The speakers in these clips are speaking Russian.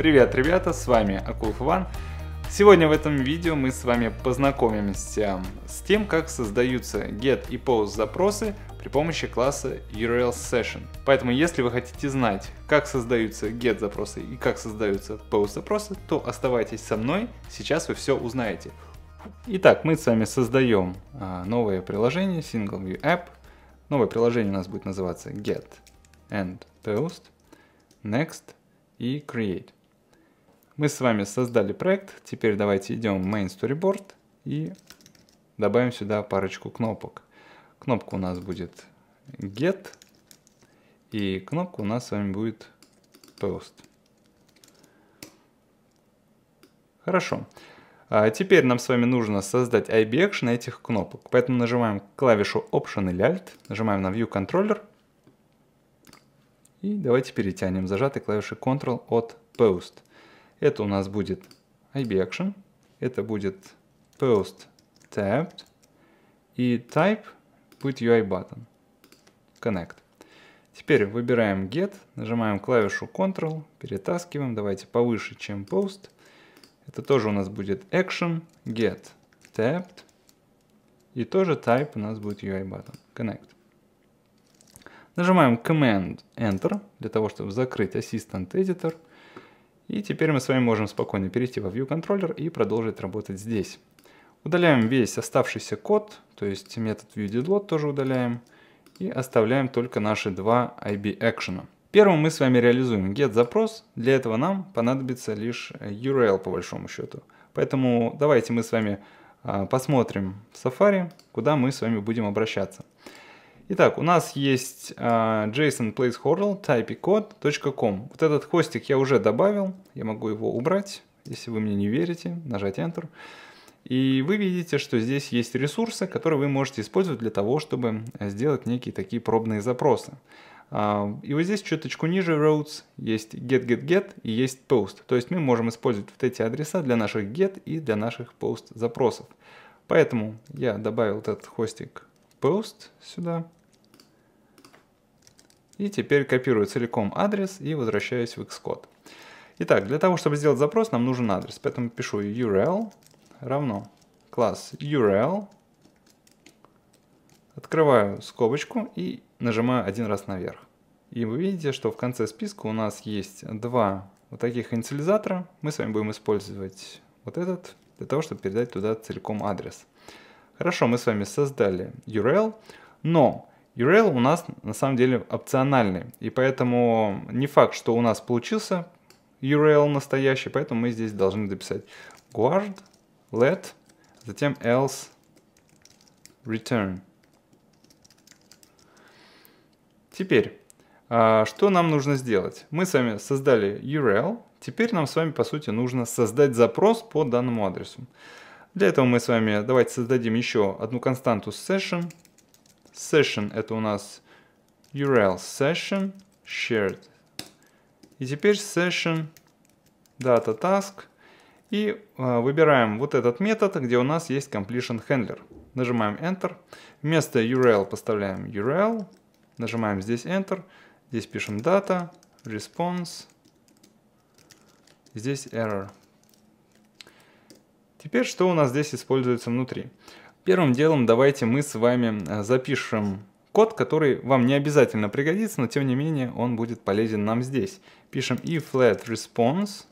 Привет, ребята, с вами Акул Фан. Сегодня в этом видео мы с вами познакомимся с тем, как создаются get и post запросы при помощи класса URL Session. Поэтому если вы хотите знать, как создаются get запросы и как создаются post запросы, то оставайтесь со мной, сейчас вы все узнаете. Итак, мы с вами создаем а, новое приложение Single View App. Новое приложение у нас будет называться get and post, next и create. Мы с вами создали проект. Теперь давайте идем в Main Storyboard и добавим сюда парочку кнопок. Кнопка у нас будет Get и кнопка у нас с вами будет Post. Хорошо. А теперь нам с вами нужно создать IB Action этих кнопок. Поэтому нажимаем клавишу Option или Alt, нажимаем на View Controller. И давайте перетянем зажатой клавишей Ctrl от Post. Это у нас будет IBAction, это будет post tabbed и type будет UI connect. Теперь выбираем get, нажимаем клавишу Ctrl, перетаскиваем, давайте повыше, чем post. Это тоже у нас будет action, get tabbed и тоже type у нас будет UI connect. Нажимаем Command Enter для того, чтобы закрыть Assistant Editor – и теперь мы с вами можем спокойно перейти во View Controller и продолжить работать здесь. Удаляем весь оставшийся код, то есть метод viewDidLoad тоже удаляем. И оставляем только наши два IB action. Первым мы с вами реализуем get запрос. Для этого нам понадобится лишь URL по большому счету. Поэтому давайте мы с вами а, посмотрим в Safari, куда мы с вами будем обращаться. Итак, у нас есть uh, а, json.placeholder.typecode.com. Вот этот хостик я уже добавил, я могу его убрать, если вы мне не верите, нажать Enter. И вы видите, что здесь есть ресурсы, которые вы можете использовать для того, чтобы сделать некие такие пробные запросы. А, и вот здесь чуточку ниже routes есть get, get, get и есть post. То есть мы можем использовать вот эти адреса для наших get и для наших post запросов. Поэтому я добавил вот этот хостик post сюда. И теперь копирую целиком адрес и возвращаюсь в Xcode. Итак, для того, чтобы сделать запрос, нам нужен адрес. Поэтому пишу URL равно класс URL. Открываю скобочку и нажимаю один раз наверх. И вы видите, что в конце списка у нас есть два вот таких инициализатора. Мы с вами будем использовать вот этот, для того, чтобы передать туда целиком адрес. Хорошо, мы с вами создали URL, но URL у нас на самом деле опциональный, и поэтому не факт, что у нас получился URL настоящий, поэтому мы здесь должны дописать guard, let, затем else, return. Теперь, а, что нам нужно сделать? Мы с вами создали URL, теперь нам с вами, по сути, нужно создать запрос по данному адресу. Для этого мы с вами давайте создадим еще одну константу session, Session это у нас URL session shared. И теперь session data task. И э, выбираем вот этот метод, где у нас есть completion handler. Нажимаем Enter. Вместо URL поставляем URL. Нажимаем здесь Enter. Здесь пишем data, response. Здесь error. Теперь что у нас здесь используется внутри? Первым делом давайте мы с вами э, запишем код, который вам не обязательно пригодится, но тем не менее он будет полезен нам здесь. Пишем if let response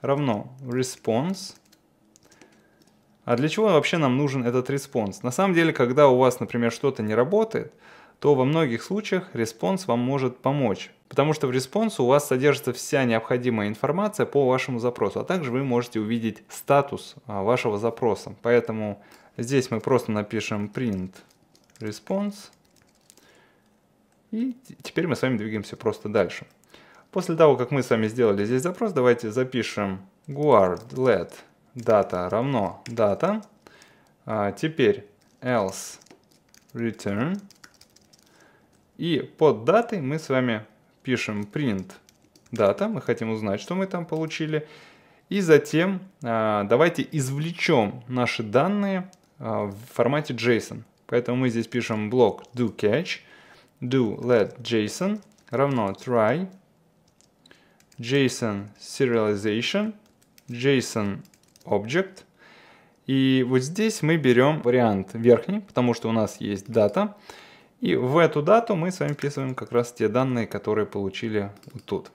равно response. А для чего вообще нам нужен этот response? На самом деле, когда у вас, например, что-то не работает, то во многих случаях response вам может помочь. Потому что в response у вас содержится вся необходимая информация по вашему запросу, а также вы можете увидеть статус а, вашего запроса. Поэтому Здесь мы просто напишем print response. И теперь мы с вами двигаемся просто дальше. После того, как мы с вами сделали здесь запрос, давайте запишем guard let data равно data. А теперь else return. И под датой мы с вами пишем print data. Мы хотим узнать, что мы там получили. И затем а, давайте извлечем наши данные а, в формате JSON. Поэтому мы здесь пишем блок do catch, do let JSON равно try JSON serialization JSON object. И вот здесь мы берем вариант верхний, потому что у нас есть дата. И в эту дату мы с вами вписываем как раз те данные, которые получили вот тут.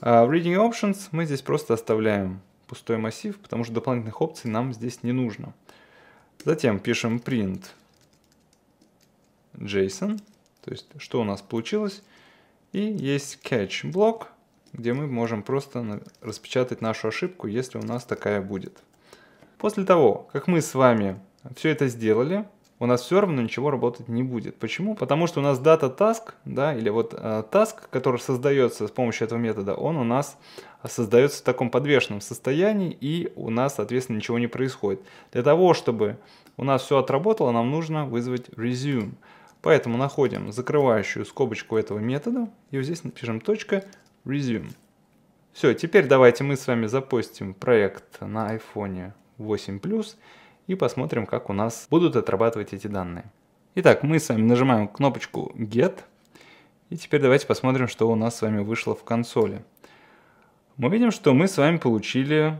А, в Reading Options мы здесь просто оставляем пустой массив, потому что дополнительных опций нам здесь не нужно. Затем пишем print JSON, то есть что у нас получилось. И есть catch блок, где мы можем просто распечатать нашу ошибку, если у нас такая будет. После того, как мы с вами все это сделали, у нас все равно ничего работать не будет. Почему? Потому что у нас дата task, да, или вот э, task, который создается с помощью этого метода, он у нас создается в таком подвешенном состоянии, и у нас, соответственно, ничего не происходит. Для того, чтобы у нас все отработало, нам нужно вызвать resume. Поэтому находим закрывающую скобочку этого метода, и вот здесь напишем точка resume. Все, теперь давайте мы с вами запустим проект на iPhone 8 Plus и посмотрим, как у нас будут отрабатывать эти данные. Итак, мы с вами нажимаем кнопочку Get, и теперь давайте посмотрим, что у нас с вами вышло в консоли. Мы видим, что мы с вами получили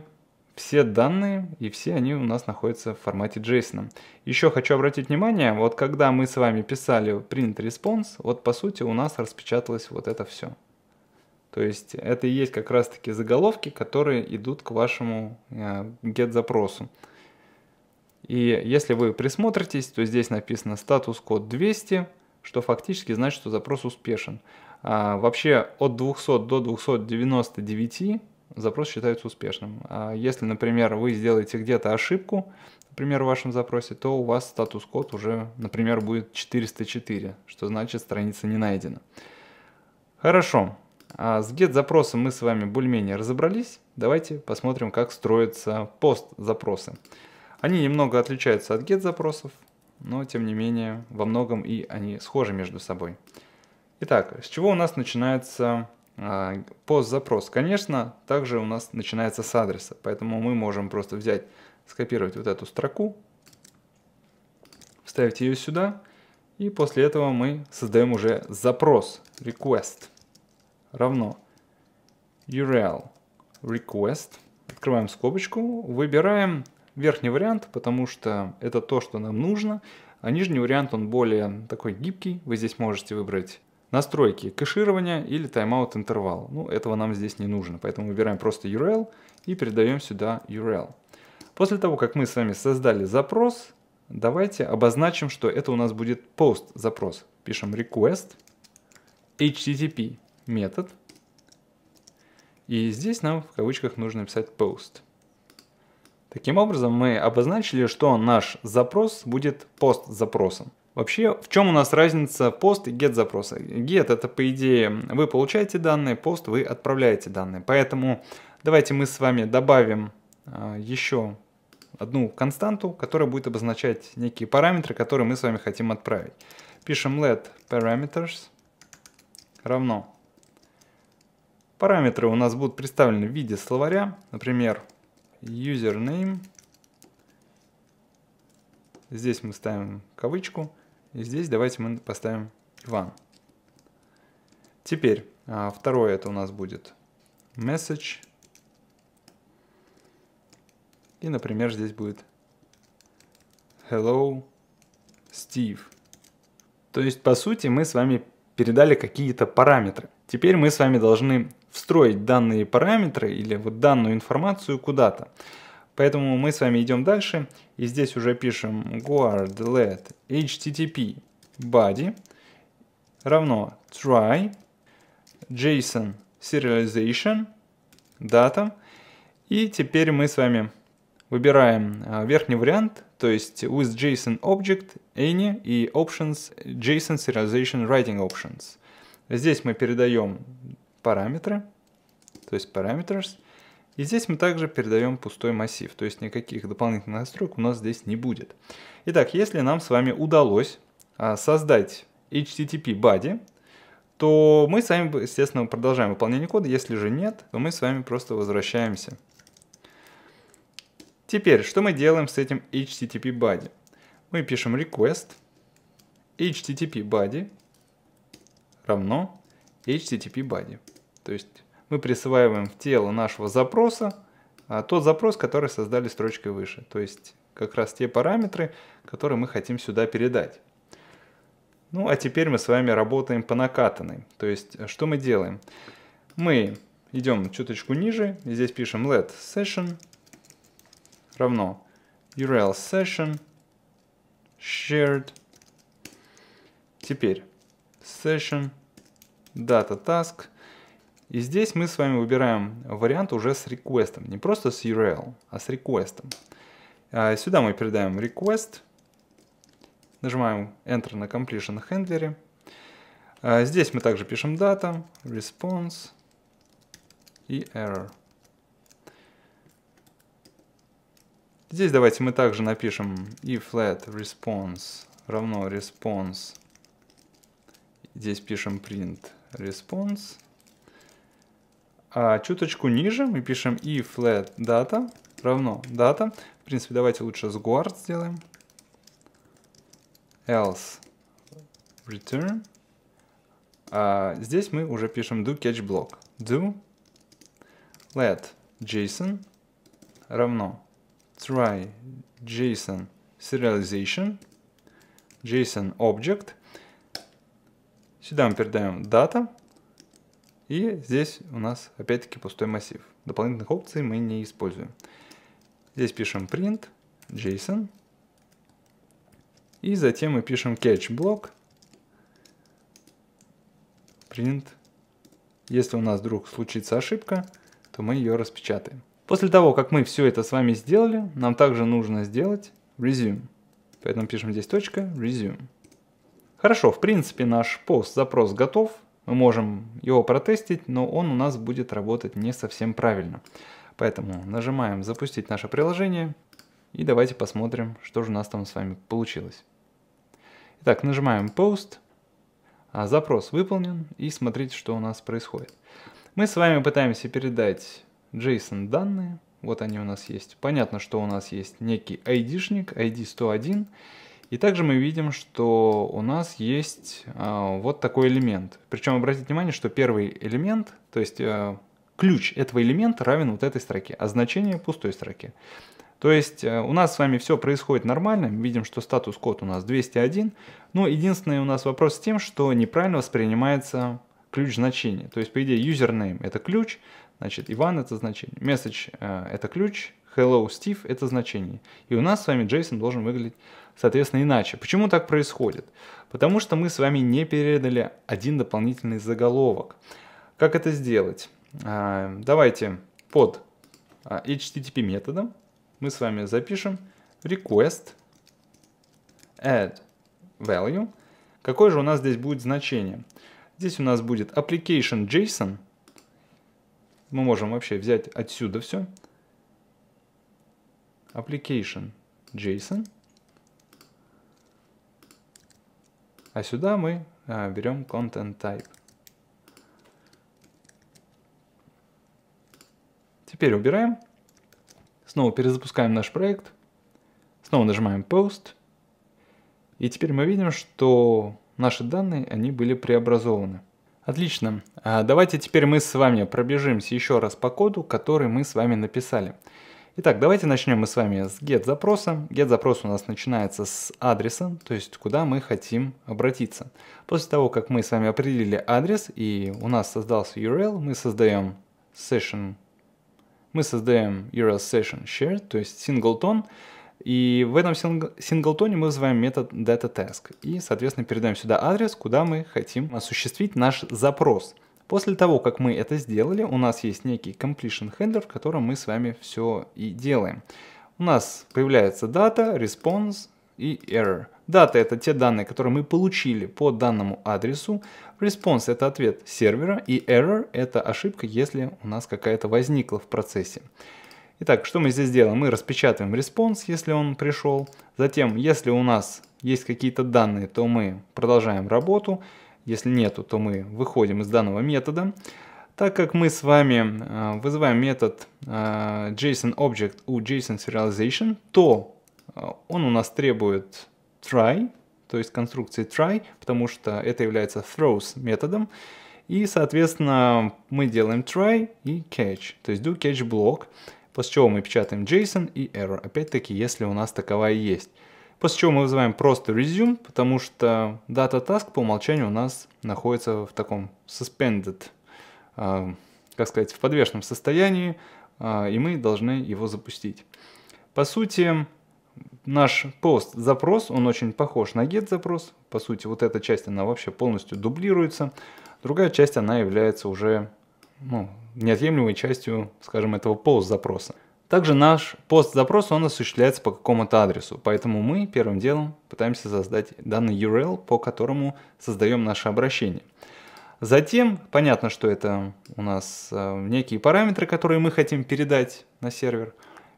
все данные, и все они у нас находятся в формате JSON. Еще хочу обратить внимание, вот когда мы с вами писали print response, вот по сути у нас распечаталось вот это все. То есть это и есть как раз таки заголовки, которые идут к вашему э, get запросу. И если вы присмотритесь, то здесь написано статус код 200, что фактически значит, что запрос успешен. А, вообще от 200 до 299 запрос считается успешным. А если, например, вы сделаете где-то ошибку, например, в вашем запросе, то у вас статус-код уже, например, будет 404, что значит страница не найдена. Хорошо, а с get-запросом мы с вами более-менее разобрались. Давайте посмотрим, как строятся пост-запросы. Они немного отличаются от get запросов, но тем не менее во многом и они схожи между собой. Итак, с чего у нас начинается э, пост-запрос? Конечно, также у нас начинается с адреса, поэтому мы можем просто взять, скопировать вот эту строку, вставить ее сюда, и после этого мы создаем уже запрос, request, равно URL request, открываем скобочку, выбираем верхний вариант, потому что это то, что нам нужно, а нижний вариант, он более такой гибкий, вы здесь можете выбрать настройки кэширования или тайм-аут интервал. Ну, этого нам здесь не нужно, поэтому выбираем просто URL и передаем сюда URL. После того, как мы с вами создали запрос, давайте обозначим, что это у нас будет post запрос. Пишем request http метод. И здесь нам в кавычках нужно писать post. Таким образом, мы обозначили, что наш запрос будет пост-запросом. Вообще, в чем у нас разница пост и get запроса? Get это, по идее, вы получаете данные, пост вы отправляете данные. Поэтому давайте мы с вами добавим э, а, еще одну константу, которая будет обозначать некие параметры, которые мы с вами хотим отправить. Пишем let parameters равно. Параметры у нас будут представлены в виде словаря, например, username. Здесь мы ставим кавычку. И здесь давайте мы поставим Иван. Теперь а, второе это у нас будет message. И, например, здесь будет hello Steve. То есть, по сути, мы с вами передали какие-то параметры. Теперь мы с вами должны встроить данные параметры или вот данную информацию куда-то. Поэтому мы с вами идем дальше, и здесь уже пишем guard let http body равно try json serialization data. И теперь мы с вами выбираем а, верхний вариант, то есть with JSON object, any и options JSON serialization writing options. Здесь мы передаем параметры, то есть parameters. И здесь мы также передаем пустой массив, то есть никаких дополнительных настроек у нас здесь не будет. Итак, если нам с вами удалось а, создать HTTP body, то мы с вами, естественно, продолжаем выполнение кода. Если же нет, то мы с вами просто возвращаемся. Теперь, что мы делаем с этим HTTP body? Мы пишем request HTTP body равно HTTP body. То есть мы присваиваем в тело нашего запроса а, тот запрос, который создали строчкой выше. То есть как раз те параметры, которые мы хотим сюда передать. Ну а теперь мы с вами работаем по накатанной. То есть э, что мы делаем? Мы идем чуточку ниже, и здесь пишем let session равно URL session shared. Теперь session data task и здесь мы с вами выбираем вариант уже с реквестом. Не просто с URL, а с реквестом. А, сюда мы передаем request. Нажимаем Enter на completion handler. А, здесь мы также пишем data, response и error. Здесь давайте мы также напишем if let response равно response. Здесь пишем print response а, чуточку ниже мы пишем и flat data равно data. В принципе, давайте лучше с guard сделаем. Else return. А, здесь мы уже пишем do catch block. Do let JSON равно try JSON serialization JSON object. Сюда мы передаем data и здесь у нас опять-таки пустой массив. Дополнительных опций мы не используем. Здесь пишем print, JSON. И затем мы пишем catch блок, print. Если у нас вдруг случится ошибка, то мы ее распечатаем. После того, как мы все это с вами сделали, нам также нужно сделать resume. Поэтому пишем здесь точка, resume. Хорошо, в принципе наш пост-запрос готов мы можем его протестить, но он у нас будет работать не совсем правильно. Поэтому нажимаем «Запустить наше приложение» и давайте посмотрим, что же у нас там с вами получилось. Итак, нажимаем «Post», а запрос выполнен, и смотрите, что у нас происходит. Мы с вами пытаемся передать JSON данные, вот они у нас есть. Понятно, что у нас есть некий ID-шник, ID 101, и также мы видим, что у нас есть э, вот такой элемент. Причем обратите внимание, что первый элемент, то есть э, ключ этого элемента равен вот этой строке, а значение пустой строке. То есть э, у нас с вами все происходит нормально, видим, что статус-код у нас 201, но единственный у нас вопрос с тем, что неправильно воспринимается ключ значения. То есть, по идее, username — это ключ, значит, Иван — это значение, message э, — это ключ, hello Steve — это значение. И у нас с вами Джейсон должен выглядеть, соответственно, иначе. Почему так происходит? Потому что мы с вами не передали один дополнительный заголовок. Как это сделать? А, давайте под а, HTTP методом мы с вами запишем request add value. Какое же у нас здесь будет значение? Здесь у нас будет application JSON. Мы можем вообще взять отсюда все application JSON. А сюда мы а, берем content type. Теперь убираем. Снова перезапускаем наш проект. Снова нажимаем post. И теперь мы видим, что наши данные, они были преобразованы. Отлично. А давайте теперь мы с вами пробежимся еще раз по коду, который мы с вами написали. Итак, давайте начнем мы с вами с get запроса. Get запрос у нас начинается с адреса, то есть куда мы хотим обратиться. После того, как мы с вами определили адрес и у нас создался URL, мы создаем session, мы создаем URL session shared, то есть singleton, и в этом синглтоне мы вызываем метод data task и, соответственно, передаем сюда адрес, куда мы хотим осуществить наш запрос. После того, как мы это сделали, у нас есть некий completion handler, в котором мы с вами все и делаем. У нас появляется дата, response и error. Дата – это те данные, которые мы получили по данному адресу. Response – это ответ сервера. И error – это ошибка, если у нас какая-то возникла в процессе. Итак, что мы здесь делаем? Мы распечатываем response, если он пришел. Затем, если у нас есть какие-то данные, то мы продолжаем работу. Если нету, то мы выходим из данного метода. Так как мы с вами э, вызываем метод э, JSON-Object у JSON-Serialization, то э, он у нас требует try, то есть конструкции try, потому что это является throws методом. И, соответственно, мы делаем try и catch, то есть do catch блок, после чего мы печатаем JSON и error, опять-таки, если у нас таковая есть. После чего мы вызываем просто resume, потому что data task по умолчанию у нас находится в таком suspended, а, как сказать, в подвешенном состоянии, а, и мы должны его запустить. По сути, наш пост-запрос, он очень похож на get-запрос. По сути, вот эта часть, она вообще полностью дублируется. Другая часть, она является уже ну, неотъемлемой частью, скажем, этого POST запроса также наш пост-запрос, он осуществляется по какому-то адресу, поэтому мы первым делом пытаемся создать данный URL, по которому создаем наше обращение. Затем, понятно, что это у нас э, некие параметры, которые мы хотим передать на сервер.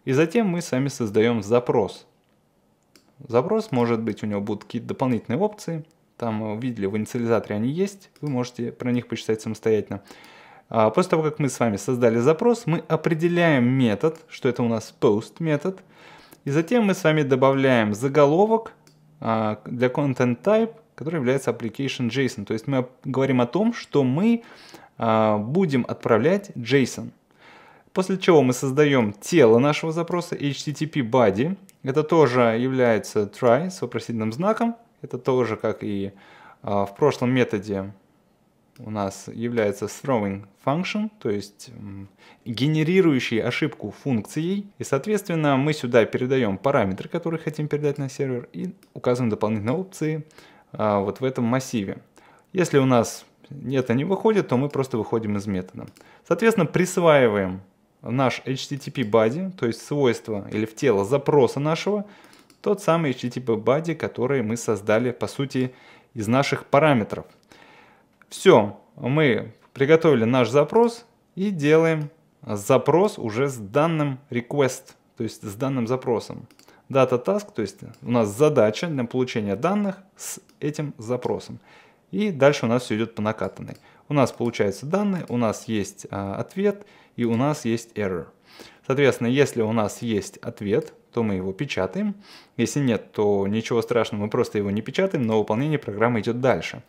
И затем мы сами создаем запрос. Запрос, может быть, у него будут какие-то дополнительные опции. Там, э, видели, в инициализаторе они есть, вы можете про них почитать самостоятельно. А, после того, как мы с вами создали запрос, мы определяем метод, что это у нас post метод, и затем мы с вами добавляем заголовок а, для content type, который является application JSON. То есть мы говорим о том, что мы а, будем отправлять JSON. После чего мы создаем тело нашего запроса HTTP body. Это тоже является try с вопросительным знаком. Это тоже, как и в прошлом методе у нас является throwing function, то есть генерирующий ошибку функцией. И, соответственно, мы сюда передаем параметры, которые хотим передать на сервер, и указываем дополнительные опции а, вот в этом массиве. Если у нас это не выходит, то мы просто выходим из метода. Соответственно, присваиваем наш HTTP body, то есть свойство или в тело запроса нашего, тот самый HTTP body, который мы создали, по сути, из наших параметров. Все, мы приготовили наш запрос и делаем запрос уже с данным request, то есть с данным запросом. Data task, то есть у нас задача для получения данных с этим запросом. И дальше у нас все идет по накатанной. У нас получаются данные, у нас есть а, ответ и у нас есть error. Соответственно, если у нас есть ответ, то мы его печатаем. Если нет, то ничего страшного, мы просто его не печатаем, но выполнение программы идет дальше.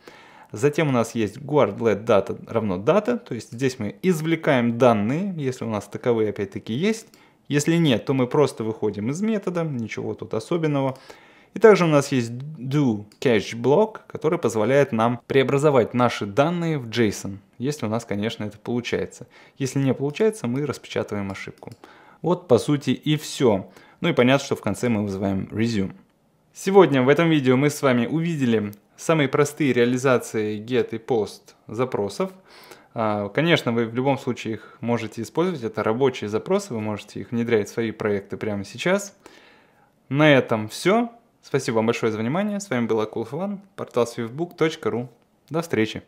Затем у нас есть guard let data равно data, то есть здесь мы извлекаем данные, если у нас таковые опять-таки есть. Если нет, то мы просто выходим из метода, ничего тут особенного. И также у нас есть do catch блок, который позволяет нам преобразовать наши данные в JSON, если у нас, конечно, это получается. Если не получается, мы распечатываем ошибку. Вот, по сути, и все. Ну и понятно, что в конце мы вызываем resume. Сегодня в этом видео мы с вами увидели самые простые реализации get и post запросов. А, конечно, вы в любом случае их можете использовать, это рабочие запросы, вы можете их внедрять в свои проекты прямо сейчас. На этом все. Спасибо вам большое за внимание. С вами был Акулфан, портал swiftbook.ru. До встречи!